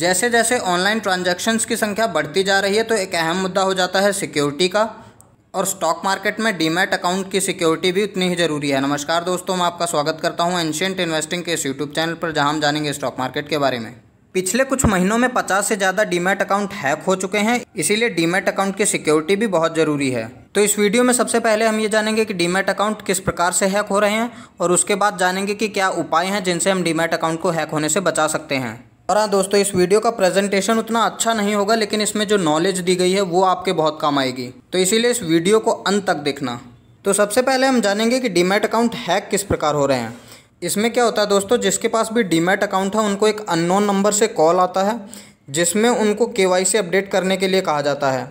जैसे जैसे online transactions की संख्या बढ़ती जा रही है तो एक अहम मुद्दा हो जाता है सिक्योरिटी का और स्टॉक मार्केट में डीमैट अकाउंट की सिक्योरिटी भी उतनी ही ज़रूरी है नमस्कार दोस्तों मैं आपका स्वागत करता हूं एंशियंट इन्वेस्टिंग के इस यूट्यूब चैनल पर जहां हम जानेंगे स्टॉक मार्केट के बारे में पिछले कुछ महीनों में पचास से ज़्यादा डीमैट अकाउंट हैक हो चुके हैं इसीलिए डीमैट अकाउंट की सिक्योरिटी भी बहुत ज़रूरी है तो इस वीडियो में सबसे पहले हम ये जानेंगे कि डीमैट अकाउंट किस प्रकार से हैक हो रहे हैं और उसके बाद जानेंगे कि क्या उपाय हैं जिनसे हम डीमैट अकाउंट को हैक होने से बचा सकते हैं और हाँ दोस्तों इस वीडियो का प्रेजेंटेशन उतना अच्छा नहीं होगा लेकिन इसमें जो नॉलेज दी गई है वो आपके बहुत काम आएगी तो इसीलिए इस वीडियो को अंत तक देखना तो सबसे पहले हम जानेंगे कि डीमेट अकाउंट हैक किस प्रकार हो रहे हैं इसमें क्या होता है दोस्तों जिसके पास भी डीमेट अकाउंट है उनको एक अननोन नंबर से कॉल आता है जिसमें उनको के अपडेट करने के लिए कहा जाता है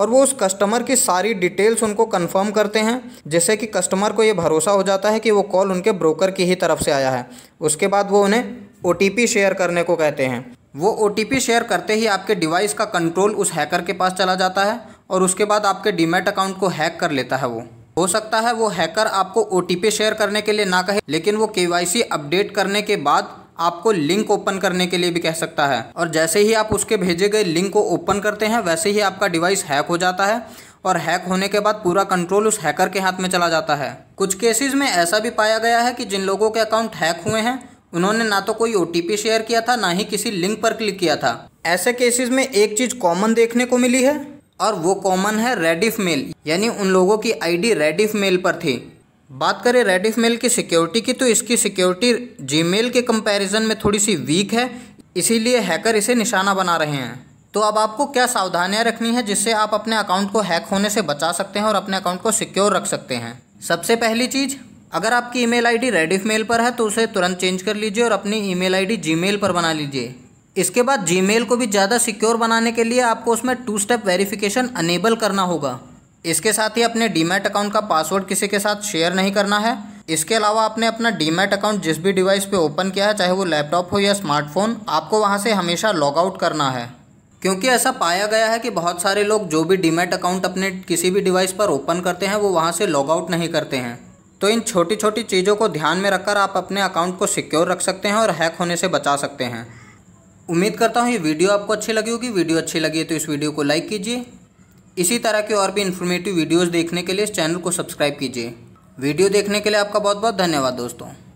और वो उस कस्टमर की सारी डिटेल्स उनको कंफर्म करते हैं जैसे कि कस्टमर को ये भरोसा हो जाता है कि वो कॉल उनके ब्रोकर की ही तरफ से आया है उसके बाद वो उन्हें ओ शेयर करने को कहते हैं वो ओ शेयर करते ही आपके डिवाइस का कंट्रोल उस हैकर के पास चला जाता है और उसके बाद आपके डीमेट अकाउंट को हैक कर लेता है वो हो सकता है वो हैकर आपको ओ शेयर करने के लिए ना कहे लेकिन वो के अपडेट करने के बाद आपको लिंक ओपन करने के लिए भी कह सकता है और जैसे ही आप उसके भेजे गए लिंक को ओपन करते हैं वैसे ही आपका डिवाइस हैक हो जाता है और हैक होने के बाद पूरा कंट्रोल उस हैकर के हाथ में चला जाता है कुछ केसेस में ऐसा भी पाया गया है कि जिन लोगों के अकाउंट हैक हुए हैं उन्होंने ना तो कोई ओ शेयर किया था ना ही किसी लिंक पर क्लिक किया था ऐसे केसेस में एक चीज़ कॉमन देखने को मिली है और वो कॉमन है रेडिफ मेल यानी उन लोगों की आईडी रेडिफ मेल पर थी बात करें रेडिफ मेल की सिक्योरिटी की तो इसकी सिक्योरिटी जीमेल के कंपैरिजन में थोड़ी सी वीक है इसीलिए हैकर इसे निशाना बना रहे हैं तो अब आपको क्या सावधानियां रखनी है जिससे आप अपने अकाउंट को हैक होने से बचा सकते हैं और अपने अकाउंट को सिक्योर रख सकते हैं सबसे पहली चीज़ अगर आपकी ईमेल आईडी रेडिफ मेल पर है तो उसे तुरंत चेंज कर लीजिए और अपनी ईमेल आईडी जीमेल पर बना लीजिए इसके बाद जीमेल को भी ज़्यादा सिक्योर बनाने के लिए आपको उसमें टू स्टेप वेरिफिकेशन अनेबल करना होगा इसके साथ ही अपने डीमेट अकाउंट का पासवर्ड किसी के साथ शेयर नहीं करना है इसके अलावा आपने अपना डीमेट अकाउंट जिस भी डिवाइस पे ओपन किया है चाहे वो लैपटॉप हो या स्मार्टफोन आपको वहाँ से हमेशा लॉग आउट करना है क्योंकि ऐसा पाया गया है कि बहुत सारे लोग जो भी डीमेट अकाउंट अपने किसी भी डिवाइस पर ओपन करते हैं वो वहाँ से लॉग आउट नहीं करते हैं तो इन छोटी छोटी चीज़ों को ध्यान में रखकर आप अपने अकाउंट को सिक्योर रख सकते हैं और हैक होने से बचा सकते हैं उम्मीद करता हूँ ये वीडियो आपको अच्छी लगी होगी वीडियो अच्छी लगी है तो इस वीडियो को लाइक कीजिए इसी तरह की और भी इन्फॉर्मेटिव वीडियोज़ देखने के लिए इस चैनल को सब्सक्राइब कीजिए वीडियो देखने के लिए आपका बहुत बहुत धन्यवाद दोस्तों